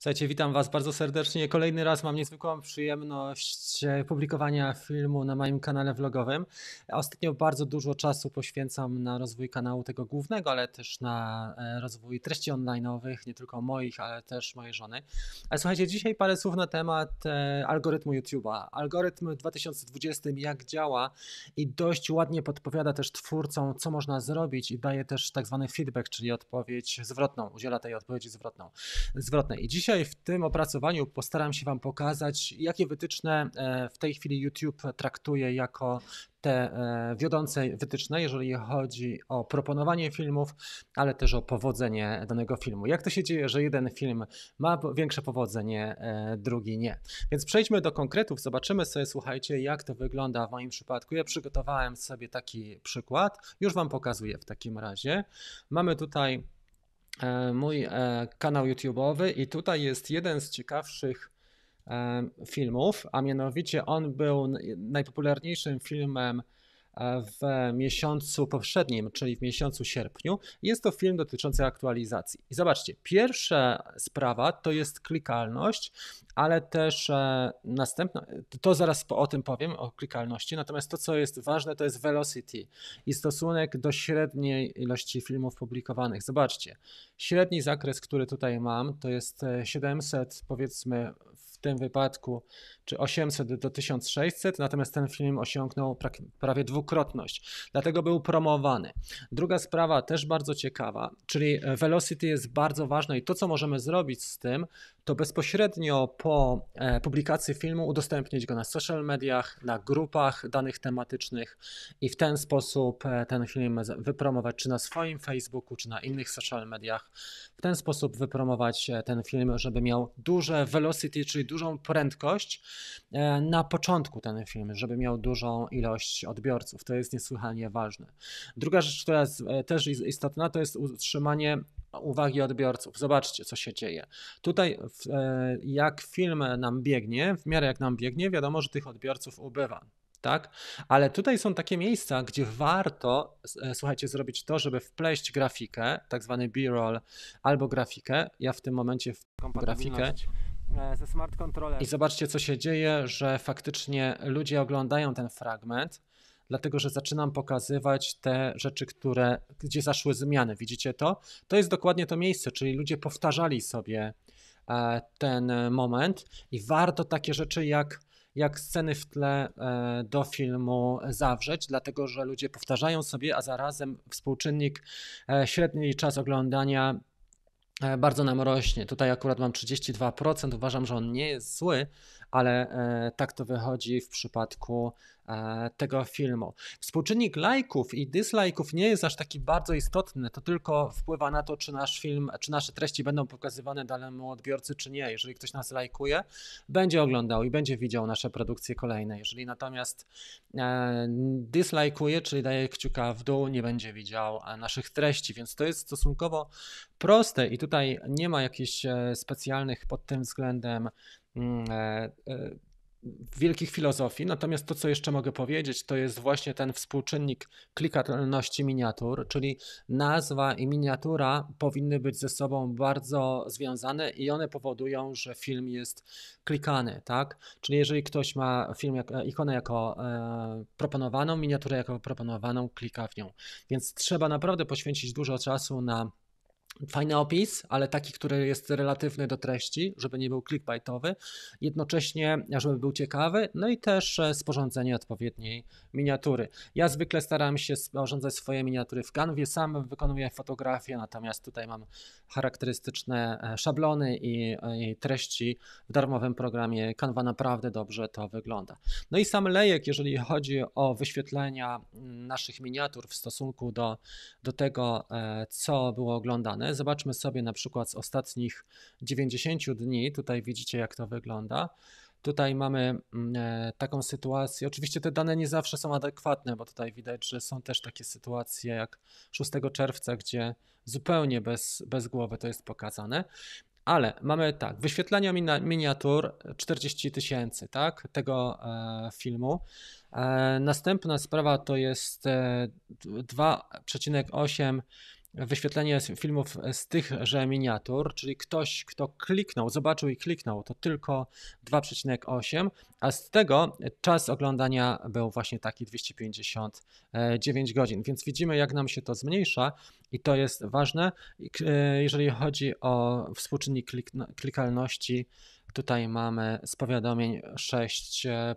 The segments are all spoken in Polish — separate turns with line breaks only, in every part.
Słuchajcie, witam Was bardzo serdecznie. Kolejny raz mam niezwykłą przyjemność e, publikowania filmu na moim kanale vlogowym. Ostatnio bardzo dużo czasu poświęcam na rozwój kanału tego głównego, ale też na e, rozwój treści online'owych, nie tylko moich, ale też mojej żony. Ale słuchajcie, dzisiaj parę słów na temat e, algorytmu YouTube'a. Algorytm w 2020, jak działa i dość ładnie podpowiada też twórcom, co można zrobić i daje też tak zwany feedback, czyli odpowiedź zwrotną, udziela tej odpowiedzi zwrotną, zwrotnej. I dzisiaj Dzisiaj w tym opracowaniu postaram się Wam pokazać, jakie wytyczne e, w tej chwili YouTube traktuje jako te e, wiodące wytyczne, jeżeli chodzi o proponowanie filmów, ale też o powodzenie danego filmu. Jak to się dzieje, że jeden film ma większe powodzenie, e, drugi nie. Więc przejdźmy do konkretów, zobaczymy sobie, słuchajcie, jak to wygląda w moim przypadku. Ja przygotowałem sobie taki przykład, już Wam pokazuję w takim razie. Mamy tutaj E, mój e, kanał YouTube'owy i tutaj jest jeden z ciekawszych e, filmów, a mianowicie on był najpopularniejszym filmem w miesiącu poprzednim, czyli w miesiącu sierpniu. Jest to film dotyczący aktualizacji. I zobaczcie, pierwsza sprawa to jest klikalność, ale też e, następna, to zaraz po, o tym powiem, o klikalności, natomiast to, co jest ważne, to jest velocity i stosunek do średniej ilości filmów publikowanych. Zobaczcie, średni zakres, który tutaj mam, to jest 700 e, powiedzmy w tym wypadku, czy 800 do 1600, natomiast ten film osiągnął prawie dwukrotność, dlatego był promowany. Druga sprawa też bardzo ciekawa, czyli velocity jest bardzo ważne i to, co możemy zrobić z tym, to bezpośrednio po po e, publikacji filmu udostępnić go na social mediach, na grupach danych tematycznych i w ten sposób e, ten film wypromować czy na swoim Facebooku, czy na innych social mediach. W ten sposób wypromować e, ten film, żeby miał duże velocity, czyli dużą prędkość na początku ten film, żeby miał dużą ilość odbiorców. To jest niesłychanie ważne. Druga rzecz, która jest też istotna, to jest utrzymanie uwagi odbiorców. Zobaczcie, co się dzieje. Tutaj, e, jak film nam biegnie, w miarę jak nam biegnie, wiadomo, że tych odbiorców ubywa. Tak? Ale tutaj są takie miejsca, gdzie warto, e, słuchajcie, zrobić to, żeby wpleść grafikę, tak zwany b-roll, albo grafikę. Ja w tym momencie wpływam grafikę e, ze smart controller. I zobaczcie, co się dzieje, że faktycznie ludzie oglądają ten fragment, dlatego że zaczynam pokazywać te rzeczy, które, gdzie zaszły zmiany. Widzicie to? To jest dokładnie to miejsce, czyli ludzie powtarzali sobie e, ten moment i warto takie rzeczy jak jak sceny w tle e, do filmu zawrzeć, dlatego że ludzie powtarzają sobie, a zarazem współczynnik e, średni czas oglądania bardzo nam rośnie. Tutaj akurat mam 32%, uważam, że on nie jest zły, ale e, tak to wychodzi w przypadku e, tego filmu. Współczynnik lajków i dislajków nie jest aż taki bardzo istotny, to tylko wpływa na to, czy nasz film, czy nasze treści będą pokazywane danemu odbiorcy, czy nie. Jeżeli ktoś nas lajkuje, będzie oglądał i będzie widział nasze produkcje kolejne. Jeżeli natomiast e, dislajkuje, czyli daje kciuka w dół, nie będzie widział naszych treści, więc to jest stosunkowo proste i tutaj nie ma jakichś specjalnych pod tym względem Mm, e, e, wielkich filozofii. Natomiast to, co jeszcze mogę powiedzieć, to jest właśnie ten współczynnik klikatalności miniatur, czyli nazwa i miniatura powinny być ze sobą bardzo związane i one powodują, że film jest klikany, tak? Czyli jeżeli ktoś ma film, jak, e, ikonę jako e, proponowaną, miniaturę jako proponowaną, klika w nią. Więc trzeba naprawdę poświęcić dużo czasu na fajny opis, ale taki, który jest relatywny do treści, żeby nie był clickbaitowy, jednocześnie, żeby był ciekawy, no i też e, sporządzenie odpowiedniej miniatury. Ja zwykle staram się sporządzać swoje miniatury w Canvie, sam wykonuję fotografię, natomiast tutaj mam charakterystyczne e, szablony i, e, i treści w darmowym programie Canva naprawdę dobrze to wygląda. No i sam lejek, jeżeli chodzi o wyświetlenia naszych miniatur w stosunku do, do tego, co było oglądane, Zobaczmy sobie na przykład z ostatnich 90 dni. Tutaj widzicie, jak to wygląda. Tutaj mamy mm, e, taką sytuację. Oczywiście te dane nie zawsze są adekwatne, bo tutaj widać, że są też takie sytuacje jak 6 czerwca, gdzie zupełnie bez, bez głowy to jest pokazane. Ale mamy tak, wyświetlenia miniatur 40 tysięcy, tak, tego e, filmu. E, następna sprawa to jest 2,8 wyświetlenie filmów z tychże miniatur, czyli ktoś, kto kliknął, zobaczył i kliknął, to tylko 2,8, a z tego czas oglądania był właśnie taki 259 godzin. Więc widzimy, jak nam się to zmniejsza i to jest ważne, e, jeżeli chodzi o współczynnik klik klikalności Tutaj mamy z powiadomień 6%.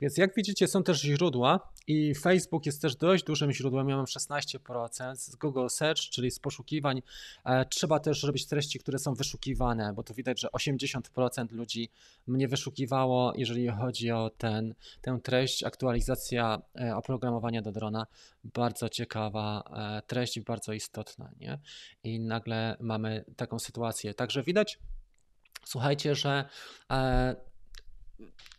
Więc jak widzicie, są też źródła i Facebook jest też dość dużym źródłem. Ja mam 16% z Google Search, czyli z poszukiwań. E, trzeba też robić treści, które są wyszukiwane, bo tu widać, że 80% ludzi mnie wyszukiwało, jeżeli chodzi o ten, tę treść. Aktualizacja e, oprogramowania do drona, bardzo ciekawa e, treść bardzo istotna, nie? I nagle mamy taką sytuację. Także widać, Słuchajcie, że e,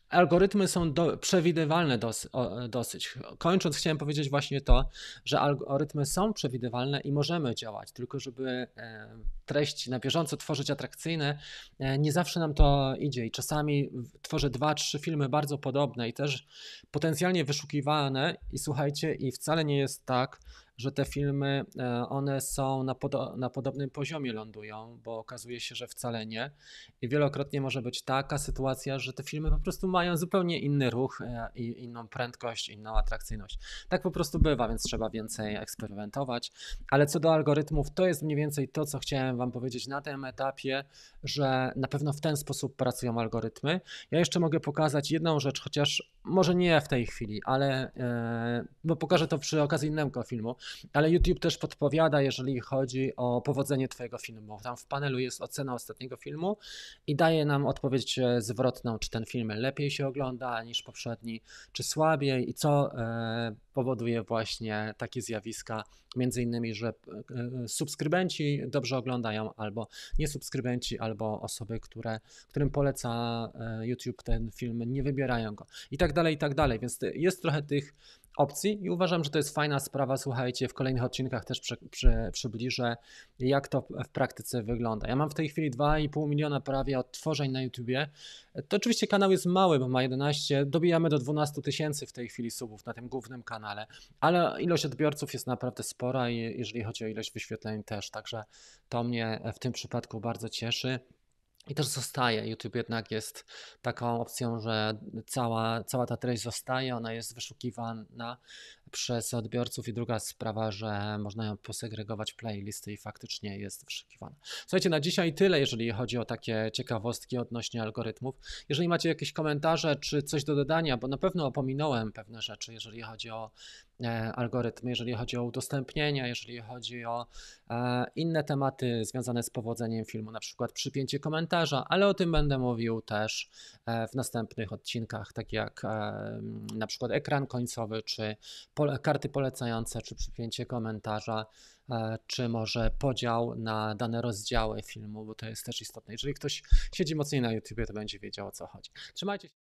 algorytmy są do, przewidywalne o, dosyć. Kończąc, chciałem powiedzieć właśnie to, że algorytmy są przewidywalne i możemy działać, tylko żeby e, treści na bieżąco tworzyć atrakcyjne, e, nie zawsze nam to idzie i czasami tworzę dwa, trzy filmy bardzo podobne i też potencjalnie wyszukiwane i słuchajcie, i wcale nie jest tak, że te filmy, e, one są na, podo na podobnym poziomie lądują, bo okazuje się, że wcale nie. I wielokrotnie może być taka sytuacja, że te filmy po prostu mają zupełnie inny ruch e, i inną prędkość, inną atrakcyjność. Tak po prostu bywa, więc trzeba więcej eksperymentować. Ale co do algorytmów, to jest mniej więcej to, co chciałem Wam powiedzieć na tym etapie, że na pewno w ten sposób pracują algorytmy. Ja jeszcze mogę pokazać jedną rzecz, chociaż może nie w tej chwili, ale e, bo pokażę to przy okazji innego filmu, ale YouTube też podpowiada, jeżeli chodzi o powodzenie Twojego filmu. Tam w panelu jest ocena ostatniego filmu i daje nam odpowiedź e, zwrotną, czy ten film lepiej się ogląda niż poprzedni, czy słabiej i co e, powoduje właśnie takie zjawiska, między innymi, że e, e, subskrybenci dobrze oglądają albo niesubskrybenci, albo osoby, które, którym poleca e, YouTube ten film, nie wybierają go i tak dalej, i tak dalej. Więc jest trochę tych opcji i uważam, że to jest fajna sprawa. Słuchajcie, w kolejnych odcinkach też przy, przy, przybliżę, jak to w praktyce wygląda. Ja mam w tej chwili 2,5 miliona prawie odtworzeń na YouTubie. To oczywiście kanał jest mały, bo ma 11, dobijamy do 12 tysięcy w tej chwili subów na tym głównym kanale, ale ilość odbiorców jest naprawdę spora i jeżeli chodzi o ilość wyświetleń też, także to mnie w tym przypadku bardzo cieszy. I też zostaje. YouTube jednak jest taką opcją, że cała, cała ta treść zostaje, ona jest wyszukiwana przez odbiorców i druga sprawa, że można ją posegregować playlisty i faktycznie jest wyszukiwana. Słuchajcie, na dzisiaj tyle, jeżeli chodzi o takie ciekawostki odnośnie algorytmów. Jeżeli macie jakieś komentarze czy coś do dodania, bo na pewno opominąłem pewne rzeczy, jeżeli chodzi o e, algorytmy, jeżeli chodzi o udostępnienia, jeżeli chodzi o e, inne tematy związane z powodzeniem filmu, na przykład przypięcie komentarza, ale o tym będę mówił też e, w następnych odcinkach, tak jak na przykład ekran końcowy czy pole, karty polecające, czy przypięcie komentarza, e, czy może podział na dane rozdziały filmu, bo to jest też istotne. Jeżeli ktoś siedzi mocniej na YouTube, to będzie wiedział o co chodzi. Trzymajcie się.